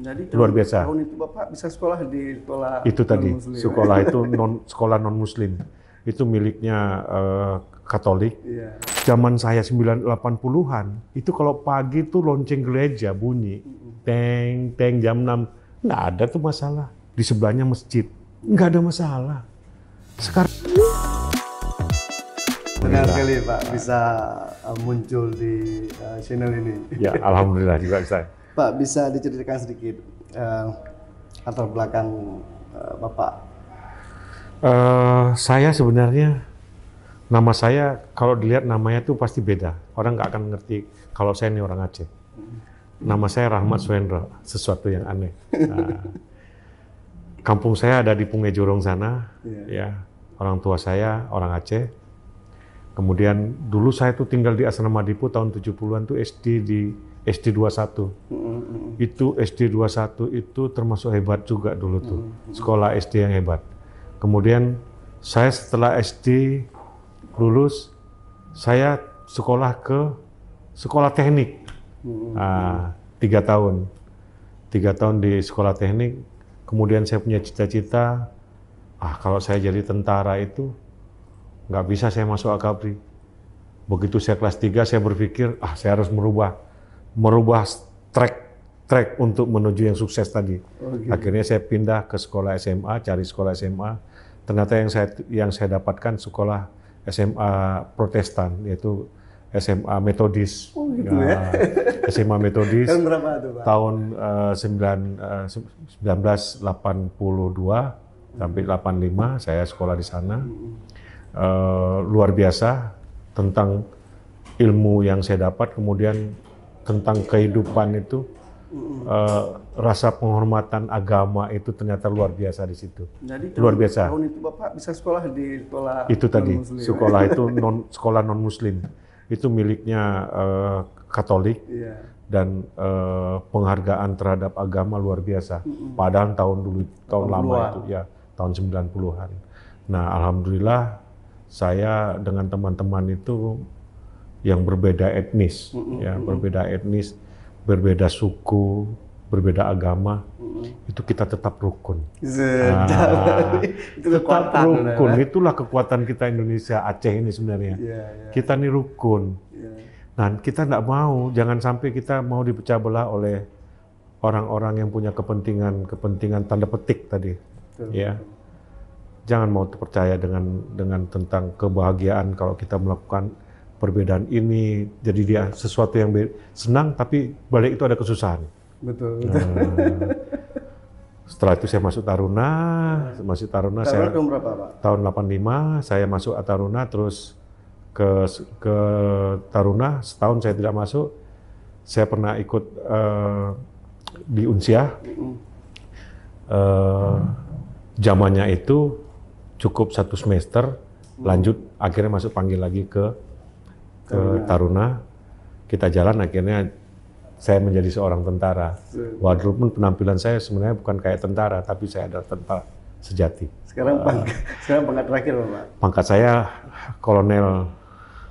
Jadi luar biasa. Tahun itu Bapak bisa sekolah di sekolah Itu tadi, non -muslim. sekolah itu non sekolah non muslim. Itu miliknya uh, Katolik. Iya. Zaman saya 980-an, itu kalau pagi tuh lonceng gereja bunyi, teng teng jam 6, nggak ada tuh masalah. Di sebelahnya masjid, nggak ada masalah. Sekarang Senang sekali Pak bisa eh, muncul di eh, channel ini. Ya, alhamdulillah juga bisa. Pak bisa diceritakan sedikit uh, latar belakang uh, Bapak? Uh, saya sebenarnya nama saya kalau dilihat namanya itu pasti beda. Orang nggak akan ngerti kalau saya ini orang Aceh. Nama saya Rahmat Suendra, sesuatu yang aneh. kampung saya ada di Pungai Jurong sana, yeah. ya. Orang tua saya orang Aceh. Kemudian dulu saya tuh tinggal di Asrama Dipu tahun 70-an tuh SD di SD21. Mm-hmm. Itu SD21 itu termasuk hebat juga dulu tuh. mm Sekolah SD yang hebat. Kemudian saya setelah SD lulus saya sekolah ke sekolah teknik. Mm-hmm. tiga tahun. Tiga tahun di sekolah teknik. Kemudian saya punya cita-cita, ah kalau saya jadi tentara itu nggak bisa saya masuk akabri. Begitu saya kelas tiga saya berpikir, ah saya harus merubah merubah track track untuk menuju yang sukses tadi. Okay. Oh, gitu. Akhirnya saya pindah ke sekolah SMA, cari sekolah SMA. Ternyata yang saya yang saya dapatkan sekolah SMA Protestan yaitu SMA Metodis. Oh gitu ya. ya. Nah, SMA Metodis. tahun berapa itu, Pak? Tahun uh, 9, uh, 1982 hmm. sampai 85 saya sekolah di sana. Uh, luar biasa tentang ilmu yang saya dapat kemudian tentang kehidupan itu uh, rasa penghormatan agama itu ternyata luar biasa di situ. Jadi luar biasa. Tahun itu bapak bisa sekolah di sekolah. Itu tadi non -muslim. sekolah itu non sekolah non muslim itu miliknya uh, Katolik yeah. dan uh, penghargaan terhadap agama luar biasa. Mm -hmm. Padahal tahun dulu tahun, tahun lama luar. itu ya tahun 90-an. Nah alhamdulillah saya dengan teman-teman itu yang berbeda etnis, mm-hmm. ya berbeda etnis, berbeda suku, berbeda agama, mm-hmm. itu kita tetap rukun. Nah, itu tetap rukun, itulah kekuatan kita Indonesia Aceh ini sebenarnya. Yeah, yeah. Kita ini rukun. Yeah. Nah, kita tidak mau, jangan sampai kita mau dipecah belah oleh orang-orang yang punya kepentingan kepentingan tanda petik tadi, betul, ya. jangan mau percaya dengan dengan tentang kebahagiaan kalau kita melakukan perbedaan ini jadi dia sesuatu yang senang tapi balik itu ada kesusahan betul, betul. Nah, setelah itu saya masuk Taruna masih Taruna, Taruna saya tahun berapa pak tahun 85 saya masuk Taruna terus ke ke Taruna setahun saya tidak masuk saya pernah ikut uh, di Unsia uh, eh, zamannya itu cukup satu semester lanjut akhirnya masuk panggil lagi ke ke Taruna. Kita jalan akhirnya saya menjadi seorang tentara. pun penampilan saya sebenarnya bukan kayak tentara, tapi saya adalah tentara sejati. Sekarang pangkat, uh, sekarang pangkat terakhir Pak? Pangkat saya Kolonel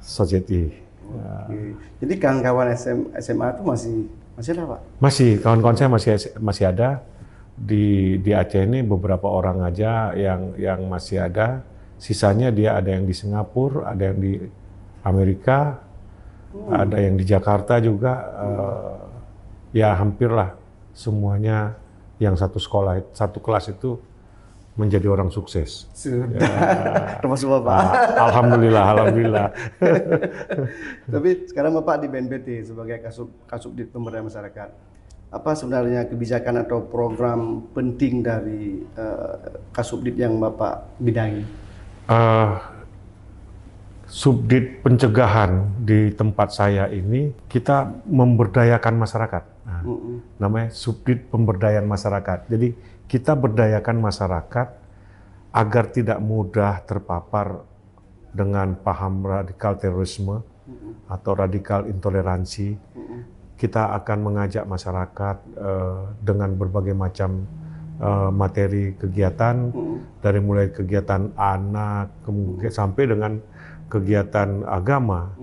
Sojeti. Okay. Jadi kawan-kawan SM, SMA itu masih masih ada pak? Masih kawan-kawan saya masih masih ada di di Aceh ini beberapa orang aja yang yang masih ada. Sisanya dia ada yang di Singapura, ada yang di Amerika, hmm. ada yang di Jakarta juga, hmm. uh, ya hampirlah semuanya yang satu sekolah, satu kelas itu menjadi orang sukses. Sudah, ya. Bapak. Ah, alhamdulillah, Alhamdulillah. Tapi sekarang Bapak di BNPT sebagai kasub, kasub di pemberdayaan masyarakat. Apa sebenarnya kebijakan atau program penting dari uh, kasubdit yang Bapak bidangi? Uh, subdit pencegahan di tempat saya ini kita memberdayakan masyarakat. Nah, uh -uh. Namanya subdit pemberdayaan masyarakat. Jadi kita berdayakan masyarakat agar tidak mudah terpapar dengan paham radikal terorisme uh atau radikal intoleransi. Kita akan mengajak masyarakat uh, dengan berbagai macam eh, materi kegiatan dari mulai kegiatan anak sampai dengan kegiatan agama,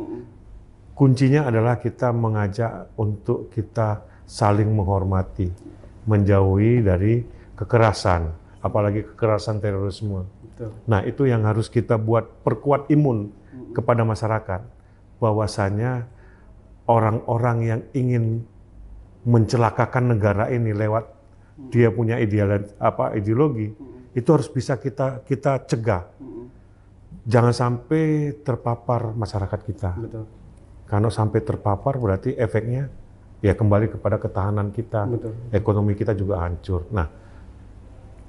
kuncinya adalah kita mengajak untuk kita saling menghormati, menjauhi dari kekerasan, apalagi kekerasan terorisme. Betul. Nah, itu yang harus kita buat perkuat imun kepada masyarakat bahwasanya orang-orang yang ingin mencelakakan negara ini lewat dia punya ideal apa ideologi itu harus bisa kita kita cegah jangan sampai terpapar masyarakat kita. Betul. Karena sampai terpapar berarti efeknya ya kembali kepada ketahanan kita, Betul. ekonomi kita juga hancur. Nah,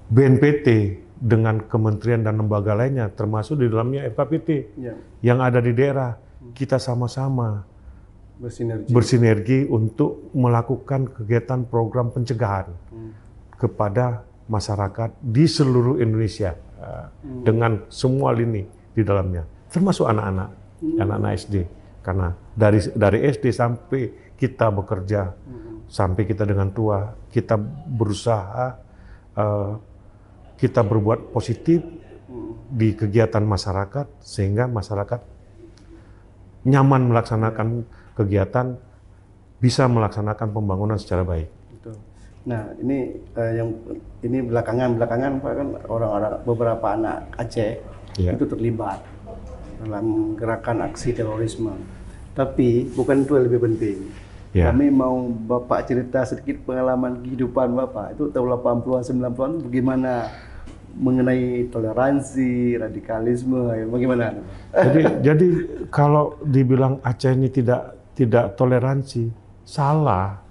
BNPT dengan kementerian dan lembaga lainnya termasuk di dalamnya FKPT ya. yang ada di daerah kita sama-sama bersinergi. bersinergi untuk melakukan kegiatan program pencegahan hmm. kepada masyarakat di seluruh Indonesia hmm. dengan semua lini di dalamnya, termasuk anak-anak, hmm. anak anak-anak SD. Karena dari dari SD sampai kita bekerja, hmm. sampai kita dengan tua, kita berusaha, uh, kita berbuat positif hmm. di kegiatan masyarakat sehingga masyarakat nyaman melaksanakan kegiatan, bisa melaksanakan pembangunan secara baik. Nah, ini eh, yang ini belakangan belakangan Pak kan orang-orang beberapa anak Aceh yeah. itu terlibat dalam gerakan aksi terorisme. Tapi bukan itu yang lebih penting. Yeah. Kami mau Bapak cerita sedikit pengalaman kehidupan Bapak itu tahun 80-an 90-an bagaimana mengenai toleransi, radikalisme, ya, bagaimana? Jadi jadi kalau dibilang Aceh ini tidak tidak toleransi, salah.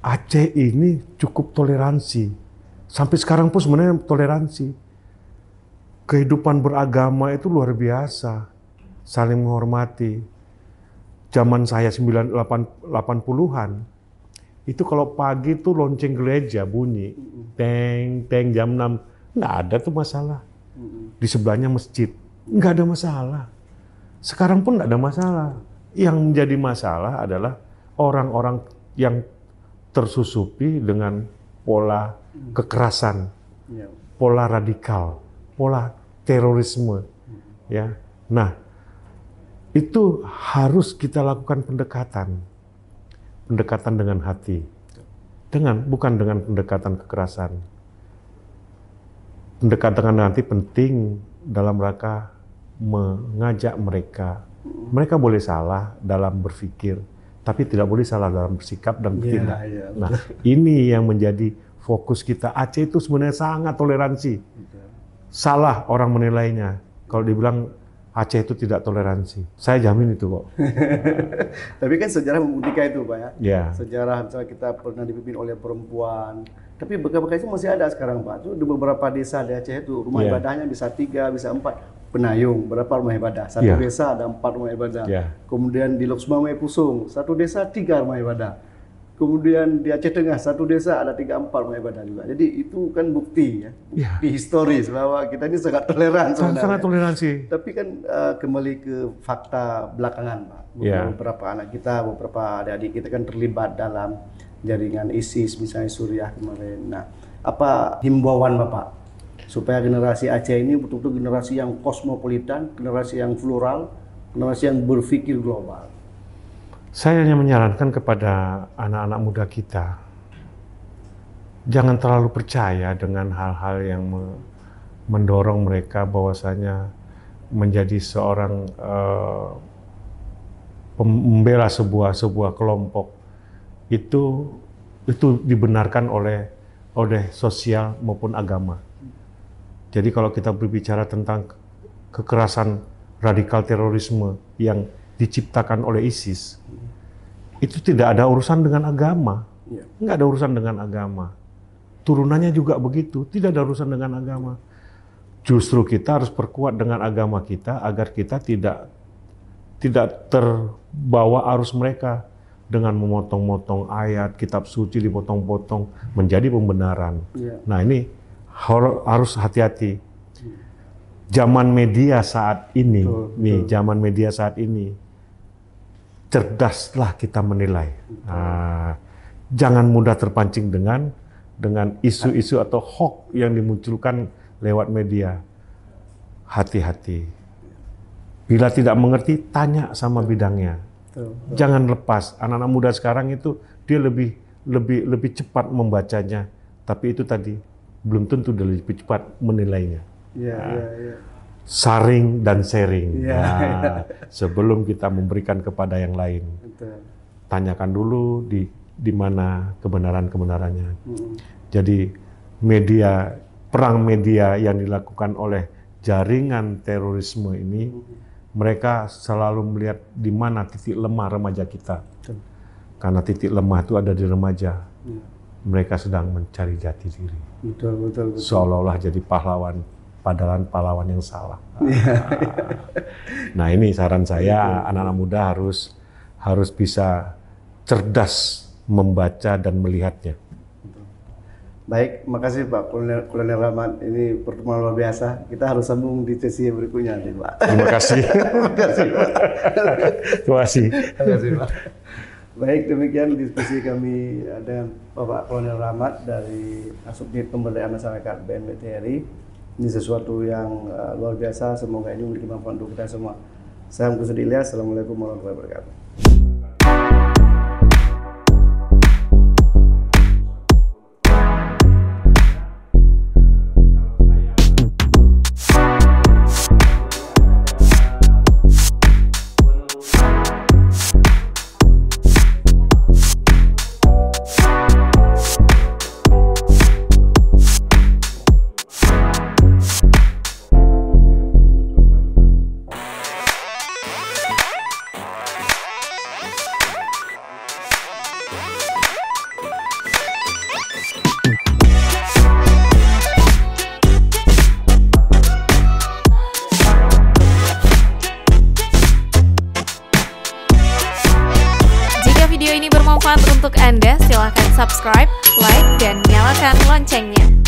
Aceh ini cukup toleransi. Sampai sekarang pun sebenarnya toleransi kehidupan beragama itu luar biasa. Saling menghormati. Zaman saya 80-an, itu kalau pagi tuh lonceng gereja bunyi. Teng, teng, jam 6. Nggak ada tuh masalah. Di sebelahnya masjid. Nggak ada masalah. Sekarang pun nggak ada masalah. Yang menjadi masalah adalah orang-orang yang tersusupi dengan pola kekerasan, ya. pola radikal, pola terorisme. Ya, nah itu harus kita lakukan pendekatan, pendekatan dengan hati, dengan bukan dengan pendekatan kekerasan. Pendekatan dengan hati penting dalam rangka mengajak mereka. Mereka boleh salah dalam berpikir, tapi tidak boleh salah dalam bersikap dan iya, bertindak. Ya, ya, Nah, ini yang menjadi fokus kita. Aceh itu sebenarnya sangat toleransi salah orang menilainya. Kalau dibilang Aceh itu tidak toleransi. Saya jamin itu kok. Tapi kan sejarah membuktikan itu Pak ya. Yeah. Sejarah misalnya kita pernah dipimpin oleh perempuan. Tapi bekas bekas itu masih ada sekarang Pak. Itu di beberapa desa di Aceh itu rumah yeah. ibadahnya bisa tiga, bisa empat. Penayung berapa rumah ibadah? Satu yeah. desa ada empat rumah ibadah. Yeah. Kemudian di Loksumawai Pusung satu desa tiga rumah ibadah Kemudian di Aceh Tengah satu desa ada tiga empat mengibadah juga. Jadi itu kan bukti ya, ya. bukti ya. historis bahwa kita ini sangat toleran sebenarnya. Sangat toleransi. Tapi kan uh, kembali ke fakta belakangan, Pak. Ya. Beberapa anak kita, beberapa adik-adik kita kan terlibat dalam jaringan ISIS misalnya Suriah kemarin. Nah, apa himbauan Bapak supaya generasi Aceh ini betul-betul generasi yang kosmopolitan, generasi yang plural, generasi yang berpikir global? Saya hanya menyarankan kepada anak-anak muda kita, jangan terlalu percaya dengan hal-hal yang mendorong mereka bahwasanya menjadi seorang uh, eh, membela sebuah sebuah kelompok itu itu dibenarkan oleh oleh sosial maupun agama. Jadi kalau kita berbicara tentang kekerasan radikal terorisme yang diciptakan oleh ISIS itu tidak ada urusan dengan agama. Enggak ya. Nggak ada urusan dengan agama. Turunannya juga begitu, tidak ada urusan dengan agama. Justru kita harus perkuat dengan agama kita agar kita tidak tidak terbawa arus mereka dengan memotong-motong ayat, kitab suci dipotong-potong menjadi pembenaran. Yeah. Nah, ini harus hati-hati. Zaman media saat ini, Betul. nih, zaman media saat ini cerdaslah kita menilai. Nah, jangan mudah terpancing dengan dengan isu-isu atau hoax yang dimunculkan lewat media. Hati-hati. Bila tidak mengerti, tanya sama bidangnya. Jangan lepas. Anak-anak muda sekarang itu dia lebih lebih lebih cepat membacanya, tapi itu tadi belum tentu dia lebih cepat menilainya. Iya, saring dan sharing. Ya, nah, Sebelum kita memberikan kepada yang lain, tanyakan dulu di di mana kebenaran kebenarannya. Hmm. Jadi media perang media yang dilakukan oleh jaringan terorisme ini, hmm. mereka selalu melihat di mana titik lemah remaja kita. Karena titik lemah itu ada di remaja. Ya. Mereka sedang mencari jati diri. Betul, betul, betul. Seolah-olah jadi pahlawan padahal pahlawan yang salah. Iya. nah ini saran saya anak-anak muda harus harus bisa cerdas membaca dan melihatnya. Baik, makasih Pak Kolonel, Kulner Rahman. Ini pertemuan luar biasa. Kita harus sambung di sesi berikutnya nih Pak. Terima kasih. Terima kasih Pak. Terima kasih. Terima kasih Pak. Baik, demikian diskusi kami dengan Bapak Kolonel Rahmat dari Asubdit Pemberdayaan Masyarakat BNBTRI. Ini sesuatu yang uh, luar biasa. Semoga ini memiliki manfaat untuk kita semua. Saya Mkusud Ilyas. Assalamualaikum warahmatullahi wabarakatuh. subscribe, like, dan nyalakan loncengnya.